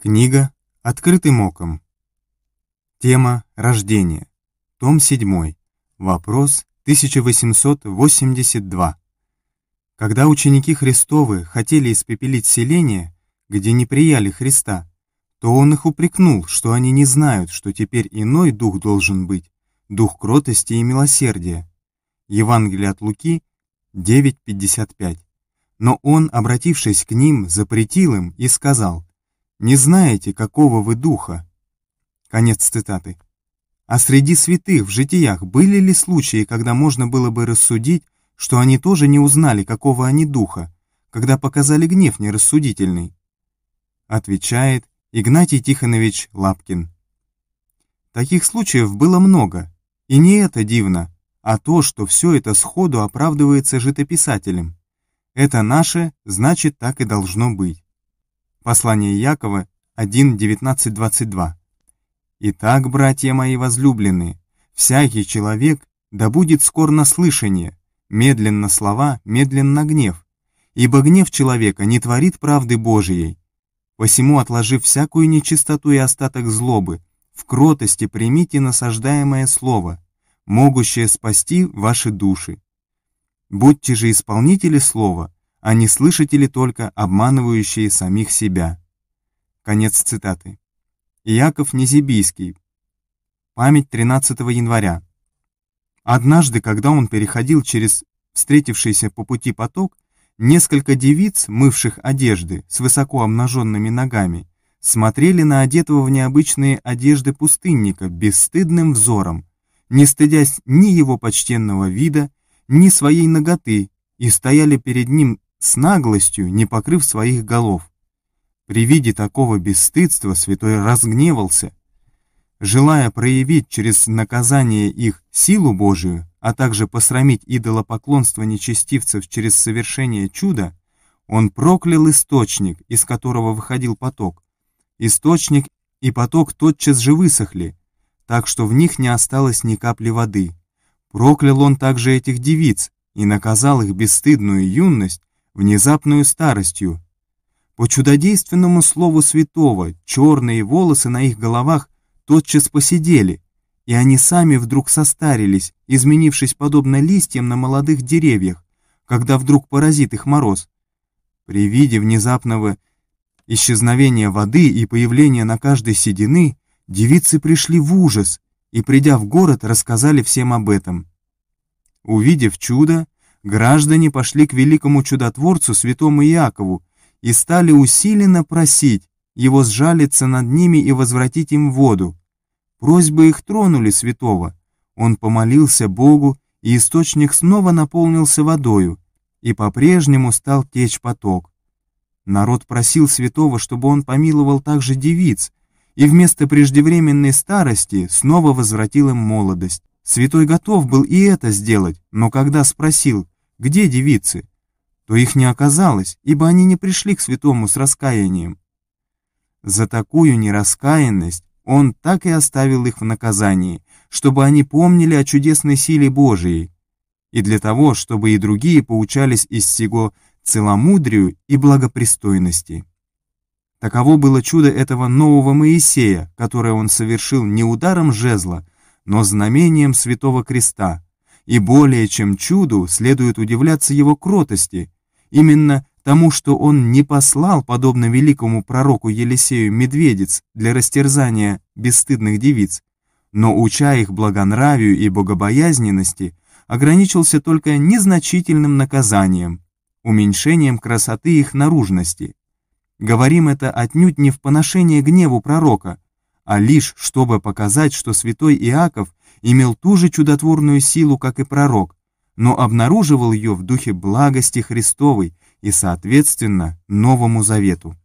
Книга «Открытым оком». Тема «Рождение». Том 7. Вопрос 1882. Когда ученики Христовы хотели испепелить селение, где не прияли Христа, то он их упрекнул, что они не знают, что теперь иной дух должен быть, дух кротости и милосердия. Евангелие от Луки 9.55. Но он, обратившись к ним, запретил им и сказал, не знаете, какого вы духа». Конец цитаты. А среди святых в житиях были ли случаи, когда можно было бы рассудить, что они тоже не узнали, какого они духа, когда показали гнев нерассудительный? Отвечает Игнатий Тихонович Лапкин. Таких случаев было много, и не это дивно, а то, что все это сходу оправдывается житописателем. Это наше, значит, так и должно быть. Послание Якова 1.19.22. «Итак, братья мои возлюбленные, всякий человек да будет скор на слышание, медленно слова, медленно гнев, ибо гнев человека не творит правды Божией. Посему, отложив всякую нечистоту и остаток злобы, в кротости примите насаждаемое слово, могущее спасти ваши души. Будьте же исполнители слова, а не слышите ли только обманывающие самих себя. Конец цитаты. Яков Незибийский. Память 13 января. Однажды, когда он переходил через встретившийся по пути поток, несколько девиц, мывших одежды с высоко обнаженными ногами, смотрели на одетого в необычные одежды пустынника бесстыдным взором, не стыдясь ни его почтенного вида, ни своей ноготы, и стояли перед ним с наглостью, не покрыв своих голов. При виде такого бесстыдства святой разгневался. Желая проявить через наказание их силу Божию, а также посрамить идолопоклонство нечестивцев через совершение чуда, он проклял источник, из которого выходил поток. Источник и поток тотчас же высохли, так что в них не осталось ни капли воды. Проклял он также этих девиц и наказал их бесстыдную юность, внезапную старостью. По чудодейственному слову святого, черные волосы на их головах тотчас посидели, и они сами вдруг состарились, изменившись подобно листьям на молодых деревьях, когда вдруг поразит их мороз. При виде внезапного исчезновения воды и появления на каждой седины, девицы пришли в ужас и, придя в город, рассказали всем об этом. Увидев чудо, граждане пошли к великому чудотворцу святому Иакову и стали усиленно просить его сжалиться над ними и возвратить им воду. Просьбы их тронули святого. Он помолился Богу, и источник снова наполнился водою, и по-прежнему стал течь поток. Народ просил святого, чтобы он помиловал также девиц, и вместо преждевременной старости снова возвратил им молодость. Святой готов был и это сделать, но когда спросил, где девицы, то их не оказалось, ибо они не пришли к святому с раскаянием. За такую нераскаянность он так и оставил их в наказании, чтобы они помнили о чудесной силе Божией, и для того, чтобы и другие поучались из сего целомудрию и благопристойности. Таково было чудо этого нового Моисея, которое он совершил не ударом жезла, но знамением Святого Креста, и более чем чуду следует удивляться его кротости, именно тому, что он не послал, подобно великому пророку Елисею, медведец для растерзания бесстыдных девиц, но, уча их благонравию и богобоязненности, ограничился только незначительным наказанием, уменьшением красоты их наружности. Говорим это отнюдь не в поношение гневу пророка, а лишь чтобы показать, что святой Иаков имел ту же чудотворную силу, как и пророк, но обнаруживал ее в духе благости Христовой и, соответственно, Новому Завету.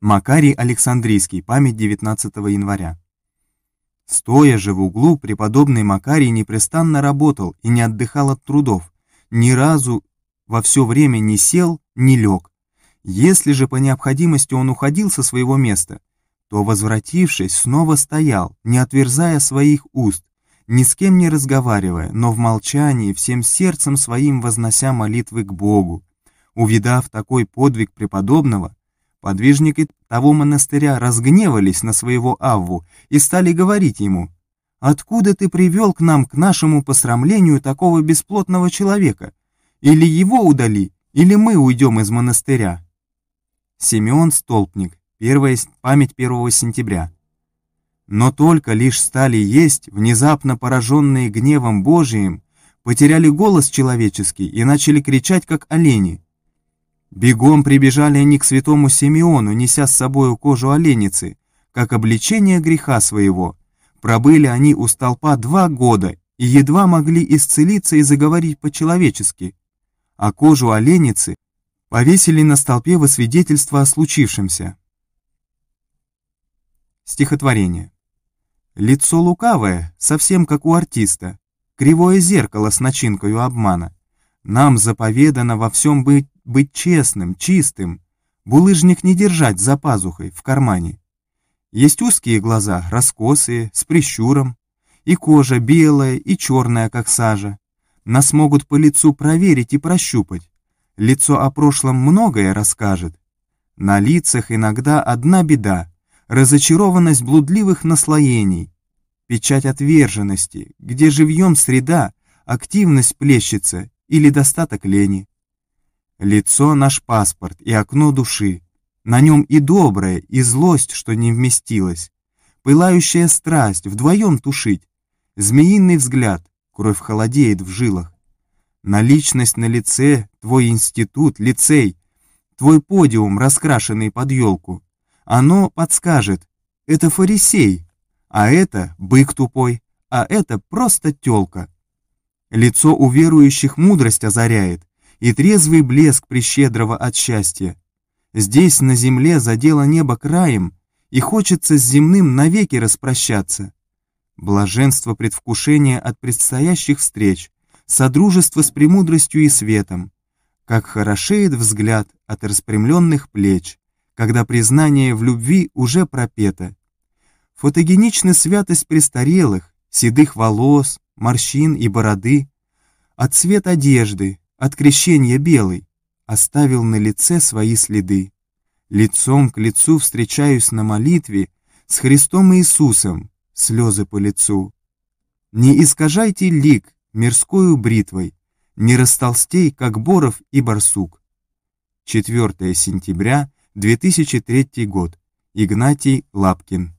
Макарий Александрийский, память 19 января. Стоя же в углу, преподобный Макарий непрестанно работал и не отдыхал от трудов, ни разу во все время не сел, не лег. Если же по необходимости он уходил со своего места, то, возвратившись, снова стоял, не отверзая своих уст, ни с кем не разговаривая, но в молчании, всем сердцем своим вознося молитвы к Богу. Увидав такой подвиг преподобного, подвижники того монастыря разгневались на своего Авву и стали говорить ему, «Откуда ты привел к нам, к нашему посрамлению, такого бесплотного человека? Или его удали, или мы уйдем из монастыря?» Симеон Столпник, первая память 1 сентября. Но только лишь стали есть, внезапно пораженные гневом Божиим, потеряли голос человеческий и начали кричать, как олени. Бегом прибежали они к святому Симеону, неся с собою кожу оленицы, как обличение греха своего. Пробыли они у столпа два года и едва могли исцелиться и заговорить по-человечески, а кожу оленицы повесили на столпе во свидетельство о случившемся. Стихотворение. «Лицо лукавое, совсем как у артиста, кривое зеркало с начинкою обмана. Нам заповедано во всем быть, быть честным, чистым, булыжник не держать за пазухой, в кармане. Есть узкие глаза, раскосые, с прищуром, и кожа белая и черная, как сажа. Нас могут по лицу проверить и прощупать. Лицо о прошлом многое расскажет. На лицах иногда одна беда, разочарованность блудливых наслоений, печать отверженности, где живьем среда, активность плещется или достаток лени. Лицо — наш паспорт и окно души, на нем и доброе, и злость, что не вместилась, пылающая страсть вдвоем тушить, змеиный взгляд, кровь холодеет в жилах. Наличность на лице, твой институт, лицей, твой подиум, раскрашенный под елку, оно подскажет. Это фарисей, а это бык тупой, а это просто телка. Лицо у верующих мудрость озаряет, и трезвый блеск прищедрого от счастья. Здесь, на земле, задело небо краем, и хочется с земным навеки распрощаться. Блаженство предвкушения от предстоящих встреч, содружество с премудростью и светом, как хорошеет взгляд от распрямленных плеч, когда признание в любви уже пропето. Фотогенична святость престарелых, седых волос, морщин и бороды, от цвет одежды, от крещения белый, оставил на лице свои следы. Лицом к лицу встречаюсь на молитве с Христом Иисусом, слезы по лицу. Не искажайте лик мирскую бритвой, не растолстей, как боров и барсук. 4 сентября 2003 год. Игнатий Лапкин.